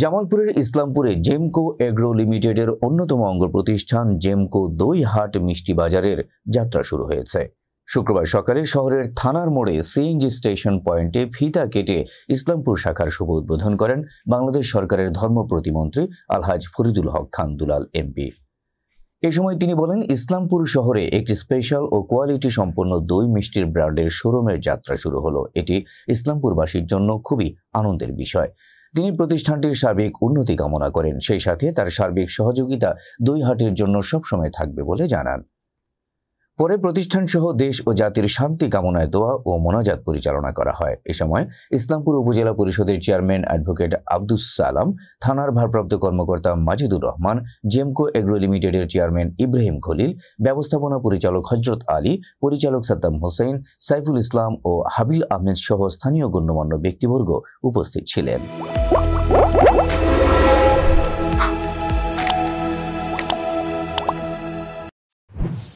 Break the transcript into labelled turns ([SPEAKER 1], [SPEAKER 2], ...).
[SPEAKER 1] জামালপুরের ইসলামপুরে জেমকো এগ্রো লিমিটেডের অন্যতম অঙ্গ প্রতিষ্ঠান জেমকো হাট মিষ্টি বাজারের যাত্রা শুরু হয়েছে শুক্রবার সকালে শহরের থানার মোড়ে সিএনজি স্টেশন পয়েন্টে ফিতা কেটে ইসলামপুর শাখার শুভ উদ্বোধন করেন বাংলাদেশ সরকারের ধর্ম প্রতিমন্ত্রী আলহাজ ফরিদুল হক খান দুলাল এমপি এ সময় তিনি বলেন ইসলামপুর শহরে একটি স্পেশাল ও কোয়ালিটি সম্পন্ন দই মিষ্টির ব্র্যান্ডের শোরুমের যাত্রা শুরু হলো এটি ইসলামপুরবাসীর জন্য খুবই আনন্দের বিষয় তিনি প্রতিষ্ঠানটির সার্বিক উন্নতি কামনা করেন সেই সাথে তার সার্বিক সহযোগিতা দুই হাটের জন্য সবসময় থাকবে বলে জানান পরে প্রতিষ্ঠানসহ দেশ ও জাতির শান্তি কামনায় দোয়া ও মোনাজাত পরিচালনা করা হয় এ সময় ইসলামপুর উপজেলা পরিষদের চেয়ারম্যান অ্যাডভোকেট আব্দুস সালাম থানার ভারপ্রাপ্ত কর্মকর্তা মাজিদুর রহমান জেমকো এগ্রো লিমিটেডের চেয়ারম্যান ইব্রাহিম খলিল ব্যবস্থাপনা পরিচালক হজরত আলী পরিচালক সাদ্দাম হোসেন সাইফুল ইসলাম ও হাবিল আহমেদ সহ স্থানীয় গণ্যমান্য ব্যক্তিবর্গ উপস্থিত ছিলেন